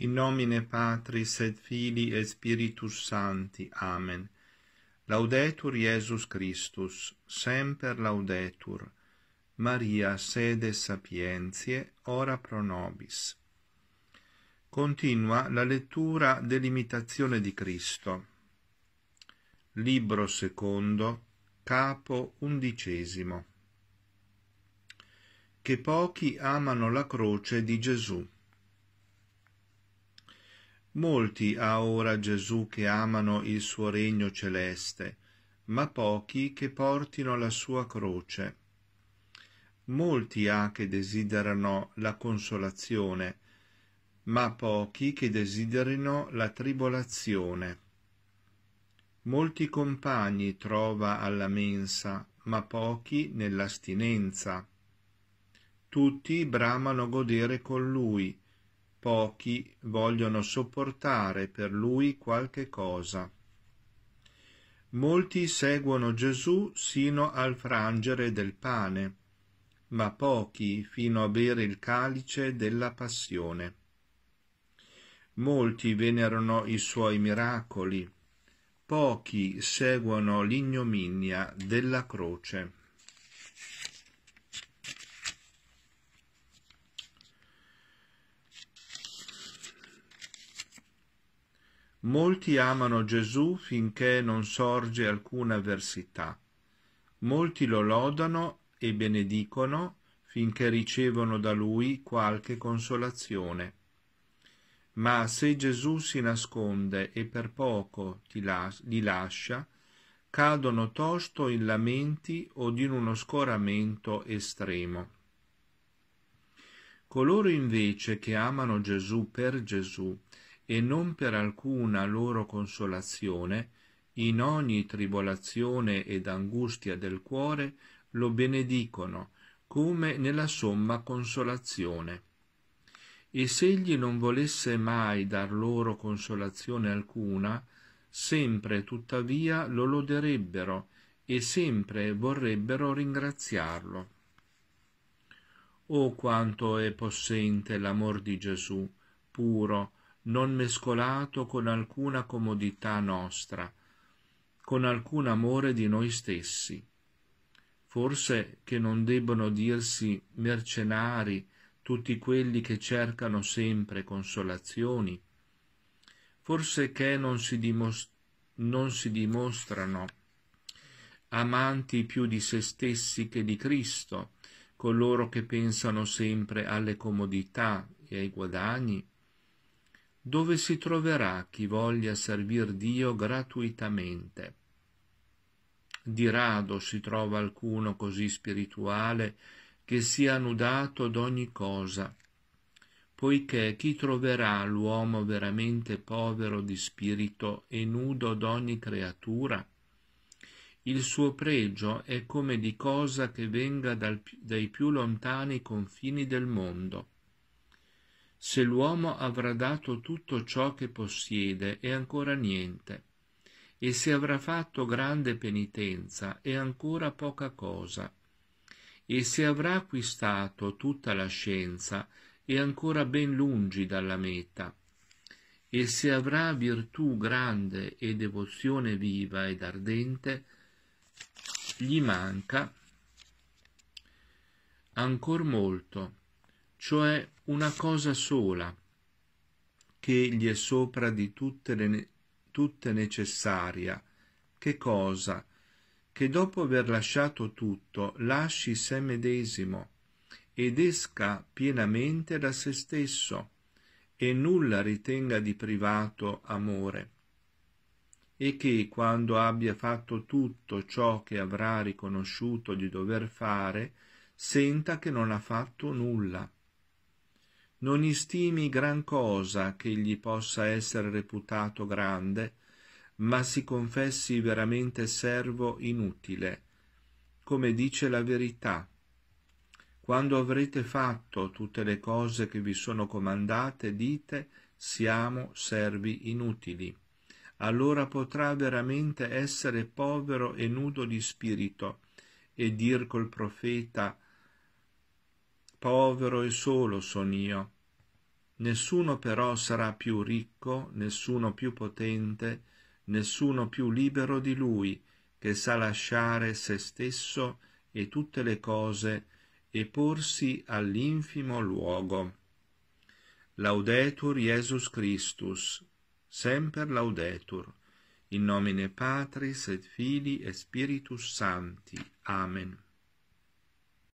In nomine Patris et Filii et Spiritus Sancti. Amen. Laudetur Iesus Christus, semper laudetur. Maria sede sapientie, ora pro nobis. Continua la lettura dell'imitazione di Cristo. Libro secondo, capo undicesimo. Che pochi amano la croce di Gesù. Molti ha ora Gesù che amano il suo regno celeste, ma pochi che portino la sua croce. Molti ha che desiderano la consolazione, ma pochi che desiderino la tribolazione. Molti compagni trova alla mensa, ma pochi nell'astinenza. Tutti bramano godere con lui, pochi vogliono sopportare per lui qualche cosa. Molti seguono Gesù sino al frangere del pane, ma pochi fino a bere il calice della passione. Molti venerano i suoi miracoli, pochi seguono l'ignominia della croce. Molti amano Gesù finché non sorge alcuna avversità. Molti lo lodano e benedicono finché ricevono da lui qualche consolazione. Ma se Gesù si nasconde e per poco las li lascia, cadono tosto in lamenti o in uno scoramento estremo. Coloro invece che amano Gesù per Gesù e non per alcuna loro consolazione in ogni tribolazione ed angustia del cuore lo benedicono come nella somma consolazione e s'egli non volesse mai dar loro consolazione alcuna sempre tuttavia lo loderebbero e sempre vorrebbero ringraziarlo oh quanto è possente l'amor di Gesù puro non mescolato con alcuna comodità nostra, con alcun amore di noi stessi. Forse che non debbono dirsi mercenari tutti quelli che cercano sempre consolazioni, forse che non si, dimos- non si dimostrano amanti più di se stessi che di Cristo, coloro che pensano sempre alle comodità e ai guadagni, dove si troverà chi voglia servir Dio gratuitamente. Di rado si trova alcuno così spirituale che sia nudato d'ogni cosa, poiché chi troverà l'uomo veramente povero di spirito e nudo d'ogni creatura? Il suo pregio è come di cosa che venga dal, dai più lontani confini del mondo se l'uomo avrà dato tutto ciò che possiede e ancora niente, e se avrà fatto grande penitenza e ancora poca cosa, e se avrà acquistato tutta la scienza e ancora ben lungi dalla meta, e se avrà virtù grande e devozione viva ed ardente, gli manca ancor molto, cioè una cosa sola, che gli è sopra di tutte, le, tutte necessaria. Che cosa? Che dopo aver lasciato tutto, lasci se medesimo ed esca pienamente da se stesso e nulla ritenga di privato amore e che quando abbia fatto tutto ciò che avrà riconosciuto di dover fare, senta che non ha fatto nulla non istimi gran cosa che gli possa essere reputato grande, ma si confessi veramente servo inutile, come dice la verità. Quando avrete fatto tutte le cose che vi sono comandate, dite siamo servi inutili. Allora potrà veramente essere povero e nudo di spirito e dir col profeta povero e solo son io. Nessuno però sarà più ricco, nessuno più potente, nessuno più libero di lui, che sa lasciare se stesso e tutte le cose e porsi all'infimo luogo. Laudetur Jesus Christus, sempre laudetur, in nomine Patris et Fili e Spiritus Sancti. Amen.